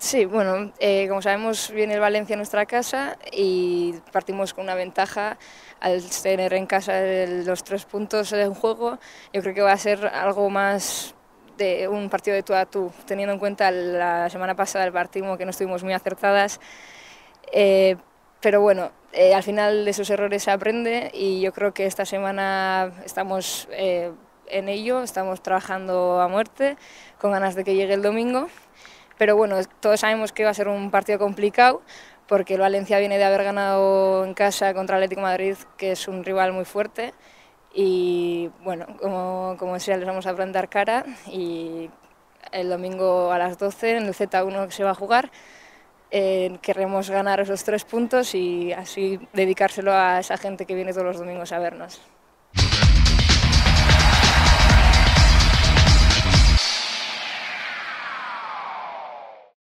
Sí, bueno, eh, como sabemos viene el Valencia a nuestra casa y partimos con una ventaja al tener en casa los tres puntos en juego. Yo creo que va a ser algo más de un partido de tú a tú, teniendo en cuenta la semana pasada el partido que no estuvimos muy acertadas. Eh, pero bueno, eh, al final de esos errores se aprende y yo creo que esta semana estamos en ello, estamos trabajando a muerte con ganas de que llegue el domingo pero bueno, todos sabemos que va a ser un partido complicado porque el Valencia viene de haber ganado en casa contra el Atlético Madrid, que es un rival muy fuerte, y bueno, como, decía, les vamos a plantar cara y el domingo a las 12 en el Z1 que se va a jugar. Eh, queremos ganar esos tres puntos y así dedicárselo a esa gente que viene todos los domingos a vernos.